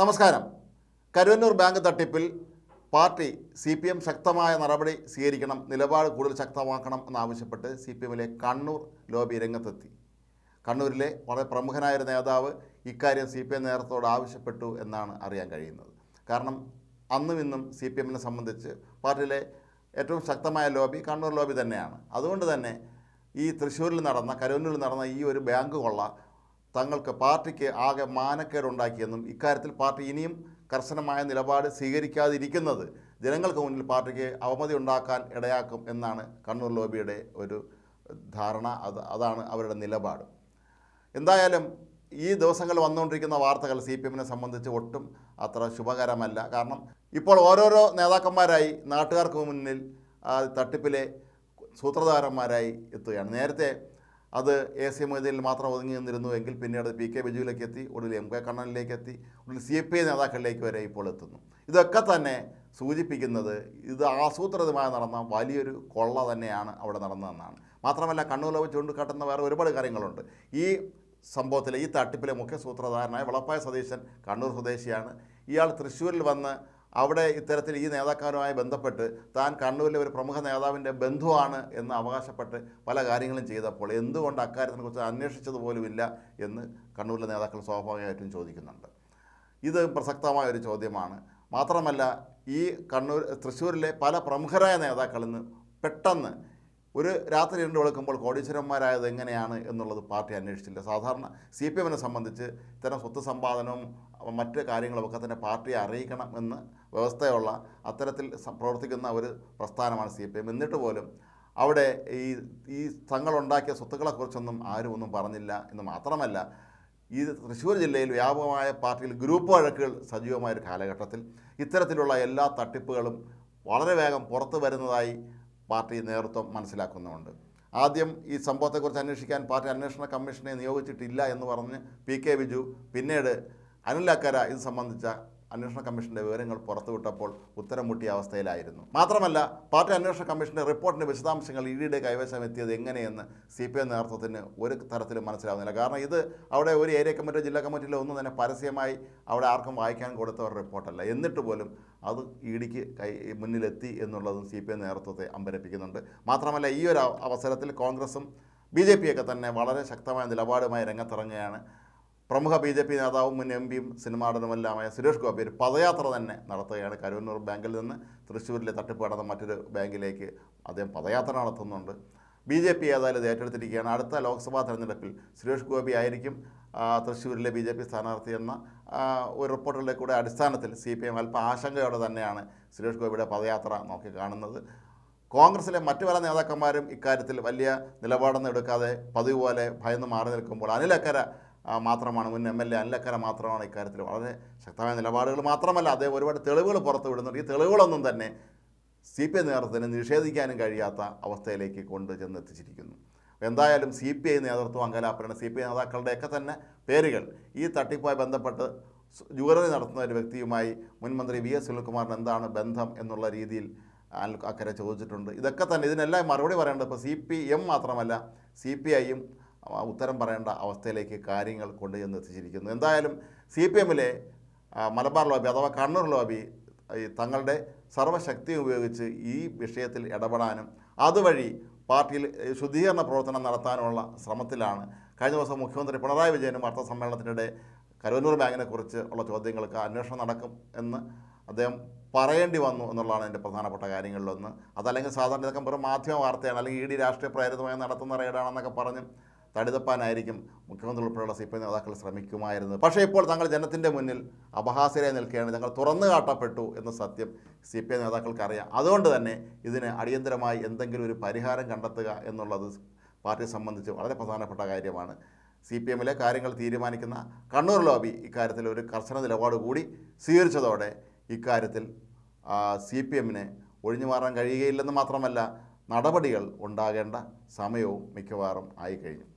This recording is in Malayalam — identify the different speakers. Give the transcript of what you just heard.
Speaker 1: നമസ്കാരം കരുവന്നൂർ ബാങ്ക് തട്ടിപ്പിൽ പാർട്ടി സി പി എം ശക്തമായ നടപടി സ്വീകരിക്കണം നിലപാട് കൂടുതൽ ശക്തമാക്കണം എന്നാവശ്യപ്പെട്ട് സി പി എമ്മിലെ കണ്ണൂർ ലോബി രംഗത്തെത്തി കണ്ണൂരിലെ വളരെ പ്രമുഖനായ ഒരു നേതാവ് ഇക്കാര്യം സി പി എം നേതൃത്വത്തോട് ആവശ്യപ്പെട്ടു എന്നാണ് അറിയാൻ കഴിയുന്നത് കാരണം അന്നും ഇന്നും സി പി എമ്മിനെ സംബന്ധിച്ച് പാർട്ടിയിലെ ഏറ്റവും ശക്തമായ ലോബി കണ്ണൂർ ലോബി തന്നെയാണ് അതുകൊണ്ട് തന്നെ ഈ തൃശ്ശൂരിൽ നടന്ന കരൂരിൽ നടന്ന ഈ ഒരു ബാങ്ക് കൊള്ള തങ്ങൾക്ക് പാർട്ടിക്ക് ആകെ മാനക്കേടുണ്ടാക്കിയെന്നും ഇക്കാര്യത്തിൽ പാർട്ടി ഇനിയും കർശനമായ നിലപാട് സ്വീകരിക്കാതിരിക്കുന്നത് ജനങ്ങൾക്ക് മുന്നിൽ പാർട്ടിക്ക് അവമതി ഉണ്ടാക്കാൻ ഇടയാക്കും എന്നാണ് കണ്ണൂർ ലോബിയുടെ ഒരു ധാരണ അത് അതാണ് അവരുടെ നിലപാട് എന്തായാലും ഈ ദിവസങ്ങൾ വന്നുകൊണ്ടിരിക്കുന്ന വാർത്തകൾ സി പി എമ്മിനെ സംബന്ധിച്ച് ഒട്ടും അത്ര ശുഭകരമല്ല കാരണം ഇപ്പോൾ ഓരോരോ നേതാക്കന്മാരായി നാട്ടുകാർക്ക് മുന്നിൽ തട്ടിപ്പിലെ സൂത്രധാരന്മാരായി എത്തുകയാണ് നേരത്തെ അത് എ സി മൊയ്തീനിൽ മാത്രം ഒതുങ്ങി എങ്കിൽ പിന്നീട് പി കെ ബിജുവിലേക്ക് എത്തി ഒടുവിൽ എം കെ കണ്ണനിലേക്ക് എത്തി ഒടുവിൽ സി പി ഐ നേതാക്കളിലേക്ക് വരെ ഇപ്പോൾ എത്തുന്നു ഇതൊക്കെ തന്നെ സൂചിപ്പിക്കുന്നത് ഇത് ആസൂത്രിതമായി നടന്ന വലിയൊരു കൊള്ള തന്നെയാണ് അവിടെ നടന്നതെന്നാണ് മാത്രമല്ല കണ്ണൂരിൽ വെച്ച് ചൂണ്ടിക്കാട്ടുന്ന വേറെ ഒരുപാട് കാര്യങ്ങളുണ്ട് ഈ സംഭവത്തിലെ ഈ തട്ടിപ്പിലെ മുഖ്യ സൂത്രധാരനായ വളപ്പായ സതീശൻ കണ്ണൂർ സ്വദേശിയാണ് ഇയാൾ തൃശ്ശൂരിൽ വന്ന് അവിടെ ഇത്തരത്തിൽ ഈ നേതാക്കാരുമായി ബന്ധപ്പെട്ട് താൻ കണ്ണൂരിലെ ഒരു പ്രമുഖ നേതാവിൻ്റെ ബന്ധുവാണ് എന്ന് അവകാശപ്പെട്ട് പല കാര്യങ്ങളും ചെയ്തപ്പോൾ എന്തുകൊണ്ട് അക്കാര്യത്തിനെക്കുറിച്ച് അന്വേഷിച്ചതുപോലുമില്ല എന്ന് കണ്ണൂരിലെ നേതാക്കൾ സ്വാഭാവികമായിട്ടും ചോദിക്കുന്നുണ്ട് ഇത് പ്രസക്തമായ ഒരു ചോദ്യമാണ് മാത്രമല്ല ഈ കണ്ണൂർ തൃശ്ശൂരിലെ പല പ്രമുഖരായ നേതാക്കളിൽ നിന്ന് പെട്ടെന്ന് ഒരു രാത്രി രണ്ട് വിളക്കുമ്പോൾ കോടീശ്വരന്മാരായത് എങ്ങനെയാണ് എന്നുള്ളത് പാർട്ടി അന്വേഷിച്ചില്ല സാധാരണ സി പി എമ്മിനെ സംബന്ധിച്ച് ഇത്തരം സ്വത്ത് സമ്പാദനവും മറ്റ് കാര്യങ്ങളുമൊക്കെ തന്നെ പാർട്ടിയെ അറിയിക്കണം എന്ന് വ്യവസ്ഥയുള്ള അത്തരത്തിൽ പ്രവർത്തിക്കുന്ന ഒരു പ്രസ്ഥാനമാണ് സി പി എം എന്നിട്ട് പോലും അവിടെ ഈ ഈ തങ്ങളുണ്ടാക്കിയ സ്വത്തുക്കളെക്കുറിച്ചൊന്നും ആരും ഒന്നും പറഞ്ഞില്ല എന്ന് മാത്രമല്ല ഈ തൃശ്ശൂർ ജില്ലയിൽ വ്യാപകമായ പാർട്ടിയിൽ ഗ്രൂപ്പ് വഴക്കുകൾ സജീവമായ ഒരു കാലഘട്ടത്തിൽ ഇത്തരത്തിലുള്ള എല്ലാ തട്ടിപ്പുകളും വളരെ വേഗം പുറത്തു വരുന്നതായി പാർട്ടി നേതൃത്വം മനസ്സിലാക്കുന്നുമുണ്ട് ആദ്യം ഈ സംഭവത്തെക്കുറിച്ച് അന്വേഷിക്കാൻ പാർട്ടി അന്വേഷണ കമ്മീഷനെ നിയോഗിച്ചിട്ടില്ല എന്ന് പറഞ്ഞ് പി കെ ബിജു പിന്നീട് അനിൽ അക്കര ഇത് സംബന്ധിച്ച അന്വേഷണ കമ്മീഷന്റെ വിവരങ്ങൾ പുറത്തുവിട്ടപ്പോൾ ഉത്തരം മുട്ടിയ അവസ്ഥയിലായിരുന്നു മാത്രമല്ല പാർട്ടി അന്വേഷണ കമ്മീഷന്റെ റിപ്പോർട്ടിന്റെ വിശദാംശങ്ങൾ ഇ ഡിയുടെ കൈവശം എത്തിയത് എങ്ങനെയെന്ന് സി പി എം നേതൃത്വത്തിന് ഒരു തരത്തിലും മനസ്സിലാവുന്നില്ല കാരണം ഇത് അവിടെ ഒരു ഏരിയ കമ്മിറ്റിയോ ജില്ലാ കമ്മിറ്റിയിലോ ഒന്നും തന്നെ പരസ്യമായി അവിടെ ആർക്കും വായിക്കാൻ കൊടുത്ത ഒരു റിപ്പോർട്ടല്ല എന്നിട്ട് പോലും അത് ഇ ഡിക്ക് കൈ മുന്നിലെത്തി എന്നുള്ളതും സി പി എം നേതൃത്വത്തെ അമ്പരപ്പിക്കുന്നുണ്ട് മാത്രമല്ല ഈ ഒരു അവസരത്തിൽ കോൺഗ്രസും ബി ജെ ഒക്കെ തന്നെ വളരെ ശക്തമായ നിലപാടുമായി രംഗത്തിറങ്ങുകയാണ് പ്രമുഖ ബി ജെ പി നേതാവും മുൻ എം പിയും സിനിമാ നടനുമെല്ലാമായ സുരേഷ് ഗോപി ഒരു പദയാത്ര തന്നെ നടത്തുകയാണ് കരുവന്നൂർ ബാങ്കിൽ നിന്ന് തൃശ്ശൂരിലെ തട്ടിപ്പ് മറ്റൊരു ബാങ്കിലേക്ക് അദ്ദേഹം പദയാത്ര നടത്തുന്നുണ്ട് ബി ജെ പി ഏതായാലും ഇത് ഏറ്റെടുത്തിരിക്കുകയാണ് അടുത്ത ലോക്സഭാ തെരഞ്ഞെടുപ്പിൽ സുരേഷ് ഗോപി ആയിരിക്കും തൃശ്ശൂരിലെ ബി ജെ പി സ്ഥാനാർത്ഥി എന്ന ഒരു റിപ്പോർട്ടുകളുടെ കൂടെ അടിസ്ഥാനത്തിൽ സി പി എം അല്പ ആശങ്കയോടെ തന്നെയാണ് സുരേഷ് ഗോപിയുടെ പദയാത്ര നോക്കി കാണുന്നത് കോൺഗ്രസിലെ മറ്റു പല നേതാക്കന്മാരും ഇക്കാര്യത്തിൽ വലിയ നിലപാടൊന്നും എടുക്കാതെ പതിവ് പോലെ ഭയന്ന് മാറി നിൽക്കുമ്പോൾ അനിലക്കര മാത്രമാണ് മുൻ എം എൽ എ അല്ലക്കര മാത്രമാണ് ഇക്കാര്യത്തിൽ വളരെ ശക്തമായ നിലപാടുകൾ മാത്രമല്ല അദ്ദേഹം ഒരുപാട് തെളിവുകൾ പുറത്തു വിടുന്നുണ്ട് ഈ തെളിവുകളൊന്നും തന്നെ സി പി ഐ നേതൃത്വത്തിന് നിഷേധിക്കാനും കഴിയാത്ത അവസ്ഥയിലേക്ക് കൊണ്ടു ചെന്ന് എത്തിച്ചിരിക്കുന്നു എന്തായാലും സി പി ഐ നേതൃത്വം അങ്കലാപ്പുരയാണ് സി പി ഐ നേതാക്കളുടെയൊക്കെ തന്നെ പേരുകൾ ഈ തട്ടിപ്പുമായി ബന്ധപ്പെട്ട് ജുവലറി നടത്തുന്ന ഒരു വ്യക്തിയുമായി മുൻമന്ത്രി വി എസ് സുനിൽകുമാറിന് എന്താണ് ബന്ധം എന്നുള്ള രീതിയിൽ അക്കരെ ചോദിച്ചിട്ടുണ്ട് ഇതൊക്കെ തന്നെ ഇതിനെല്ലാം മറുപടി പറയേണ്ടത് ഇപ്പോൾ സി പി എം മാത്രമല്ല സി പി ഐയും ഉത്തരം പറയേണ്ട അവസ്ഥയിലേക്ക് കാര്യങ്ങൾ കൊണ്ടുചെന്ന് എത്തിച്ചിരിക്കുന്നു എന്തായാലും സി പി എമ്മിലെ മലബാർ ലോബി അഥവാ കണ്ണൂർ ലോബി തങ്ങളുടെ സർവ്വശക്തിയും ഉപയോഗിച്ച് ഈ വിഷയത്തിൽ ഇടപെടാനും അതുവഴി പാർട്ടിയിൽ ശുദ്ധീകരണ പ്രവർത്തനം നടത്താനുള്ള ശ്രമത്തിലാണ് കഴിഞ്ഞ ദിവസം മുഖ്യമന്ത്രി പിണറായി വിജയനും വാർത്താ സമ്മേളനത്തിനിടെ കരുവന്നൂർ ബാങ്കിനെക്കുറിച്ച് ഉള്ള ചോദ്യങ്ങൾക്ക് അന്വേഷണം നടക്കും എന്ന് അദ്ദേഹം പറയേണ്ടി വന്നു എന്നുള്ളതാണ് എൻ്റെ പ്രധാനപ്പെട്ട കാര്യങ്ങളിലൊന്ന് അതല്ലെങ്കിൽ സാധാരണ ഇതൊക്കെ വെറും മാധ്യമ വാർത്തയാണ് അല്ലെങ്കിൽ ഇ ഡി രാഷ്ട്രീയ പ്രേരിതമായി നടത്തുന്ന റെയ്ഡാണെന്നൊക്കെ പറഞ്ഞ് തടിതപ്പാനായിരിക്കും മുഖ്യമന്ത്രി ഉൾപ്പെടെയുള്ള സി പി നേതാക്കൾ ശ്രമിക്കുമായിരുന്നത് പക്ഷേ ഇപ്പോൾ തങ്ങൾ ജനത്തിൻ്റെ മുന്നിൽ അപഹാസ്യരായി നിൽക്കുകയാണ് തങ്ങൾ തുറന്നു കാട്ടപ്പെട്ടു എന്ന സത്യം സി പി ഐ നേതാക്കൾക്ക് അറിയാം അതുകൊണ്ട് തന്നെ ഇതിന് അടിയന്തരമായി എന്തെങ്കിലും ഒരു പരിഹാരം കണ്ടെത്തുക എന്നുള്ളത് പാർട്ടിയെ സംബന്ധിച്ച് വളരെ പ്രധാനപ്പെട്ട കാര്യമാണ് സി പി എമ്മിലെ കാര്യങ്ങൾ തീരുമാനിക്കുന്ന കണ്ണൂർ ലോബി ഇക്കാര്യത്തിൽ ഒരു കർശന നിലപാട് കൂടി സ്വീകരിച്ചതോടെ ഇക്കാര്യത്തിൽ സി പി എമ്മിന് ഒഴിഞ്ഞു മാറാൻ കഴിയുകയില്ലെന്ന് മാത്രമല്ല നടപടികൾ ഉണ്ടാകേണ്ട സമയവും മിക്കവാറും ആയിക്കഴിഞ്ഞു